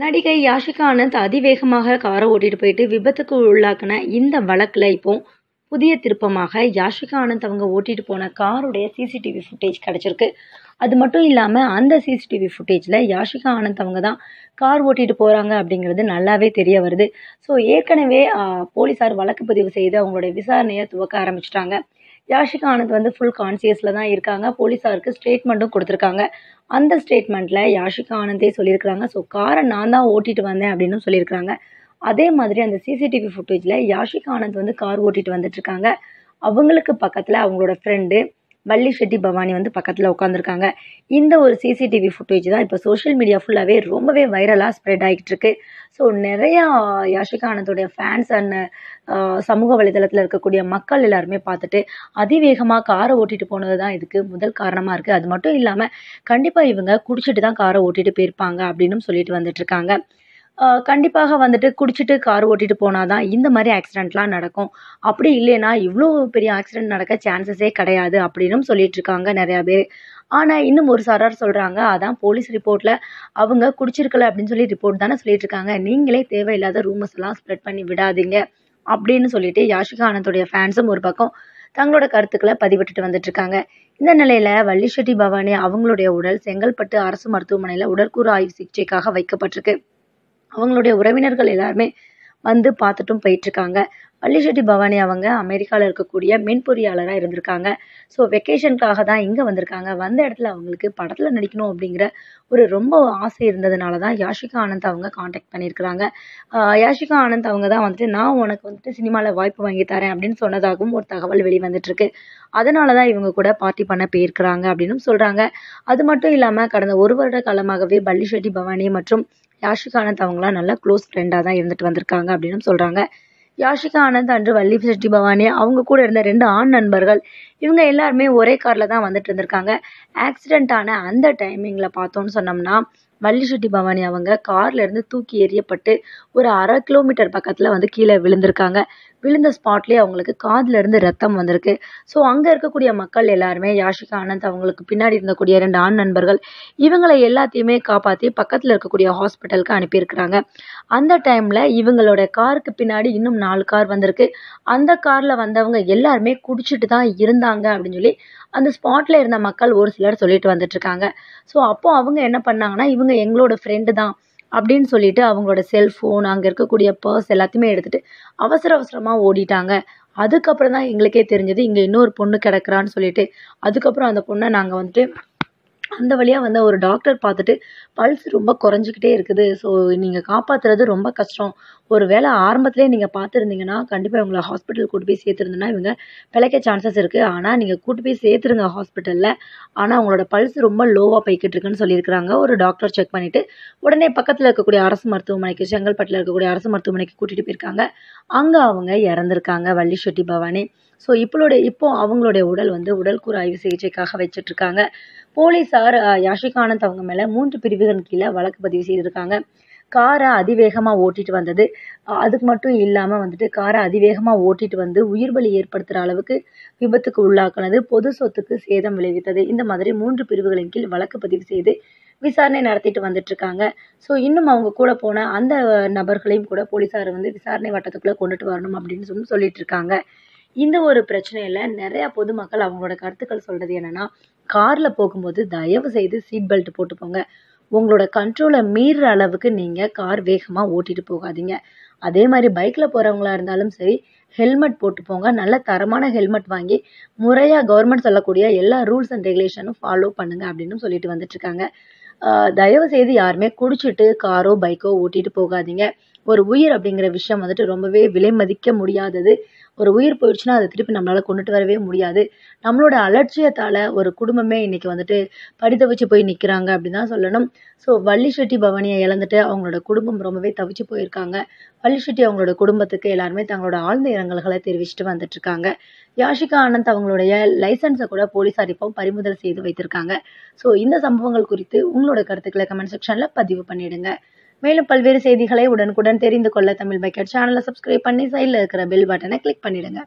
நடிகை யாஷிகா ஆனந்த் அதிவேகமாக காரை ஓட்டிட்டு போயிட்டு விபத்துக்கு உள்ளாக்கின இந்த வழக்கில் இப்போ புதிய திருப்பமாக யாஷிகா ஆனந்த் அவங்க ஓட்டிட்டு போன காருடைய சிசிடிவி ஃபுட்டேஜ் கிடச்சிருக்கு அது மட்டும் இல்லாமல் அந்த சிசிடிவி ஃபுட்டேஜில் யாஷிகா ஆனந்த் அவங்க தான் கார் ஓட்டிட்டு போகிறாங்க அப்படிங்கிறது நல்லாவே தெரிய வருது ஸோ ஏற்கனவே போலீஸார் வழக்கு பதிவு செய்து அவங்களுடைய விசாரணையை துவக்க ஆரம்பிச்சிட்டாங்க யாஷிகா ஆனந்த் வந்து ஃபுல் கான்சியஸில் தான் இருக்காங்க போலீஸாருக்கு ஸ்டேட்மெண்ட்டும் கொடுத்துருக்காங்க அந்த ஸ்டேட்மெண்ட்டில் யாஷிகா ஆனந்தே சொல்லியிருக்கிறாங்க ஸோ காரை நான் தான் ஓட்டிகிட்டு வந்தேன் அப்படின்னு சொல்லியிருக்கிறாங்க அதே மாதிரி அந்த சிசிடிவி ஃபுட்டேஜில் யாஷிகா ஆனந்த் வந்து கார் ஓட்டிகிட்டு இருக்காங்க அவங்களுக்கு பக்கத்தில் அவங்களோட ஃப்ரெண்டு வள்ளி ஷெட்டி பவானி வந்து பக்கத்தில் உட்காந்துருக்காங்க இந்த ஒரு சிசிடிவி ஃபுட்டேஜ் தான் இப்போ சோஷியல் மீடியா ஃபுல்லாகவே ரொம்பவே வைரலாக ஸ்ப்ரெட் ஆகிட்டு இருக்கு ஸோ நிறையா யாஷிகா ஆனந்தோடைய ஃபேன்ஸ் அண்ட் சமூக வலைதளத்தில் இருக்கக்கூடிய மக்கள் எல்லாருமே பார்த்துட்டு அதிவேகமாக காரை ஓட்டிட்டு போனது தான் இதுக்கு முதல் காரணமாக இருக்குது அது மட்டும் இல்லாமல் கண்டிப்பாக இவங்க குடிச்சிட்டு தான் காரை ஓட்டிட்டு போயிருப்பாங்க அப்படின்னு சொல்லிட்டு வந்துட்டு இருக்காங்க கண்டிப்பாக வந்துட்டு குடிச்சிட்டு கார் ஓட்டிட்டு போனாதான் இந்த மாதிரி ஆக்சிடென்ட்லாம் நடக்கும் அப்படி இல்லைன்னா இவ்வளோ பெரிய ஆக்சிடென்ட் நடக்க சான்சஸே கிடையாது அப்படின்னும் சொல்லிகிட்ருக்காங்க நிறையா பேர் ஆனால் இன்னும் ஒரு சாரார் சொல்கிறாங்க அதான் போலீஸ் ரிப்போர்ட்டில் அவங்க குடிச்சிருக்கல அப்படின்னு சொல்லி ரிப்போர்ட் தானே சொல்லிகிட்ருக்காங்க நீங்களே தேவையில்லாத ரூமர்ஸ் எல்லாம் ஸ்ப்ரெட் பண்ணி விடாதீங்க அப்படின்னு சொல்லிட்டு யாஷிகா ஆனந்தோடைய ஃபேன்ஸும் ஒரு பக்கம் தங்களோட கருத்துக்களை பதிவிட்டுட்டு இருக்காங்க இந்த நிலையில் வள்ளிஷெட்டி பவானி அவங்களுடைய உடல் செங்கல்பட்டு அரசு மருத்துவமனையில் உடற்கூறு ஆய்வு சிகிச்சைக்காக வைக்கப்பட்டிருக்கு அவங்களுடைய உறவினர்கள் எல்லாருமே வந்து பார்த்துட்டும் போயிட்டுருக்காங்க வள்ளிசெட்டி பவானி அவங்க அமெரிக்காவில் இருக்கக்கூடிய மின் பொறியாளராக இருந்திருக்காங்க ஸோ வெக்கேஷனுக்காக தான் இங்கே வந்திருக்காங்க வந்த இடத்துல அவங்களுக்கு படத்தில் நடிக்கணும் அப்படிங்கிற ஒரு ரொம்ப ஆசை இருந்ததுனால தான் யாஷிகா ஆனந்த் அவங்க காண்டாக்ட் பண்ணியிருக்கிறாங்க யாஷிகா ஆனந்த் அவங்க தான் வந்துட்டு நான் உனக்கு வந்துட்டு சினிமாவில் வாய்ப்பு வாங்கி தரேன் அப்படின்னு சொன்னதாகவும் ஒரு தகவல் வெளிவந்துட்டுருக்கு அதனால தான் இவங்க கூட பார்ட்டி பண்ண போயிருக்கிறாங்க அப்படின்னு சொல்கிறாங்க அது மட்டும் இல்லாமல் கடந்த ஒரு வருட காலமாகவே பள்ளி பவானி மற்றும் யாஷிகானந்த் அவங்களாம் நல்லா க்ளோஸ் ஃப்ரெண்டாக தான் இருந்துட்டு வந்திருக்காங்க அப்படின்னு சொல்கிறாங்க யாஷிகா ஆனந்த் அன்று வள்ளி செட்டி பவானி அவங்க கூட இருந்த ரெண்டு ஆண் நண்பர்கள் இவங்க எல்லாருமே ஒரே காரில் தான் வந்துட்டு இருந்திருக்காங்க ஆக்சிடெண்ட்டான ஆன அந்த டைமிங்கில் பார்த்தோன்னு சொன்னோம்னா மல்லிசெட்டி பவானி அவங்க கார்லேருந்து தூக்கி எறியப்பட்டு ஒரு அரை கிலோமீட்டர் பக்கத்தில் வந்து கீழே விழுந்திருக்காங்க விழுந்த ஸ்பாட்லேயே அவங்களுக்கு காதிலிருந்து ரத்தம் வந்திருக்கு ஸோ அங்கே இருக்கக்கூடிய மக்கள் எல்லாருமே யாஷிகா ஆனந்த் அவங்களுக்கு பின்னாடி இருந்தக்கூடிய ரெண்டு ஆண் நண்பர்கள் இவங்களை எல்லாத்தையுமே காப்பாற்றி பக்கத்தில் இருக்கக்கூடிய ஹாஸ்பிட்டலுக்கு அனுப்பியிருக்கிறாங்க அந்த டைமில் இவங்களோட காருக்கு பின்னாடி இன்னும் நாலு கார் வந்திருக்கு அந்த காரில் வந்தவங்க எல்லாருமே குடிச்சிட்டு தான் இருந்தாங்க அப்படின்னு சொல்லி அந்த ஸ்பாட்டில் இருந்த மக்கள் ஒரு சிலர் சொல்லிட்டு வந்துட்டுருக்காங்க ஸோ அப்போ அவங்க என்ன பண்ணாங்கன்னா இவங்க இவங்க எங்களோட ஃப்ரெண்டு தான் அப்படின்னு சொல்லிட்டு அவங்களோட செல்ஃபோன் அங்கே இருக்கக்கூடிய பர்ஸ் எல்லாத்தையுமே எடுத்துகிட்டு அவசர அவசரமாக ஓடிட்டாங்க அதுக்கப்புறம் தான் எங்களுக்கே தெரிஞ்சது இங்கே இன்னொரு பொண்ணு கிடக்குறான்னு சொல்லிட்டு அதுக்கப்புறம் அந்த பொண்ணை நாங்கள் வந்துட்டு அந்த வழியாக வந்து ஒரு டாக்டர் பார்த்துட்டு பல்ஸ் ரொம்ப குறைஞ்சிக்கிட்டே இருக்குது ஸோ நீங்கள் காப்பாற்றுறது ரொம்ப கஷ்டம் ஒரு வேளை ஆரம்பத்திலே நீங்கள் பார்த்துருந்தீங்கன்னா கண்டிப்பாக உங்களை ஹாஸ்பிட்டல் கூட்டு போய் சேர்த்துருந்தனா இவங்க பிழைக்க சான்சஸ் இருக்குது ஆனால் நீங்கள் கூட்டு போய் சேர்த்துருங்க ஹாஸ்பிட்டலில் ஆனால் அவங்களோட பல்ஸ் ரொம்ப லோவாக போய்கிட்டு இருக்குன்னு சொல்லியிருக்கிறாங்க ஒரு டாக்டர் செக் பண்ணிவிட்டு உடனே பக்கத்தில் இருக்கக்கூடிய அரசு மருத்துவமனைக்கு செங்கல்பட்டில் இருக்கக்கூடிய அரசு மருத்துவமனைக்கு கூட்டிகிட்டு போயிருக்காங்க அங்கே அவங்க இறந்துருக்காங்க வள்ளி செட்டி பவானி ஸோ இப்பளோட இப்போ அவங்களுடைய உடல் வந்து உடல் கூறு ஆய்வு சிகிச்சைக்காக இருக்காங்க போலீசார் யாஷிகானந்த் அவங்க மேலே மூன்று பிரிவுகள் கீழே வழக்கு பதிவு செய்திருக்காங்க காரை அதிவேகமாக ஓட்டிட்டு வந்தது அதுக்கு மட்டும் இல்லாமல் வந்துட்டு காரை அதிவேகமாக ஓட்டிட்டு வந்து உயிர் பலி ஏற்படுத்துகிற அளவுக்கு விபத்துக்கு உள்ளாக்குனது பொது சொத்துக்கு சேதம் விளைவித்தது இந்த மாதிரி மூன்று பிரிவுகளின் கீழ் வழக்கு பதிவு செய்து விசாரணை நடத்திட்டு வந்துட்டு இருக்காங்க ஸோ இன்னும் அவங்க கூட போன அந்த நபர்களையும் கூட போலீஸார் வந்து விசாரணை வட்டத்துக்குள்ளே கொண்டுட்டு வரணும் அப்படின்னு சொல்லி சொல்லிட்டு இருக்காங்க இந்த ஒரு பிரச்சனையில் நிறையா பொதுமக்கள் அவங்களோட கருத்துக்கள் சொல்கிறது என்னென்னா காரில் போகும்போது தயவு செய்து சீட் பெல்ட் போட்டுப்போங்க உங்களோட கண்ட்ரோலை மீற அளவுக்கு நீங்கள் கார் வேகமாக ஓட்டிகிட்டு போகாதீங்க அதே மாதிரி பைக்கில் போகிறவங்களா இருந்தாலும் சரி ஹெல்மெட் போட்டு போங்க நல்ல தரமான ஹெல்மெட் வாங்கி முறையாக கவர்மெண்ட் சொல்லக்கூடிய எல்லா ரூல்ஸ் அண்ட் ரெகுலேஷனும் ஃபாலோ பண்ணுங்க அப்படின்னு சொல்லிட்டு வந்துட்டுருக்காங்க தயவு செய்து யாருமே குடிச்சிட்டு காரோ பைக்கோ ஓட்டிட்டு போகாதீங்க ஒரு உயிர் அப்படிங்கிற விஷயம் வந்துட்டு ரொம்பவே விலை மதிக்க முடியாதது ஒரு உயிர் போயிடுச்சுன்னா அதை திருப்பி நம்மளால் கொண்டுட்டு வரவே முடியாது நம்மளோட அலட்சியத்தால் ஒரு குடும்பமே இன்றைக்கி வந்துட்டு படித்த வச்சு போய் நிற்கிறாங்க அப்படின்னு தான் சொல்லணும் ஸோ வள்ளி செட்டி பவனியை இழந்துட்டு அவங்களோட குடும்பம் ரொம்பவே தவிச்சு போயிருக்காங்க வள்ளி செட்டி அவங்களோட குடும்பத்துக்கு எல்லாருமே தங்களோட ஆழ்ந்த இரங்கல்களை தெரிவிச்சுட்டு வந்துட்டுருக்காங்க யாஷிகா ஆனந்த் அவங்களுடைய லைசன்ஸை கூட போலீஸார் இப்போ பறிமுதல் செய்து வைத்திருக்காங்க ஸோ இந்த சம்பவங்கள் குறித்து உங்களோட உங்களோட கருத்துக்களை கமெண்ட் செக்ஷனில் பதிவு பண்ணிடுங்க மேலும் பல்வேறு செய்திகளை உடனுக்குடன் தெரிந்து கொள்ள தமிழ் பக்கெட் சேனலை சப்ஸ்கிரைப் பண்ணி சைடில் இருக்கிற பெல் பட்டனை கிளிக் பண்ணிடுங்க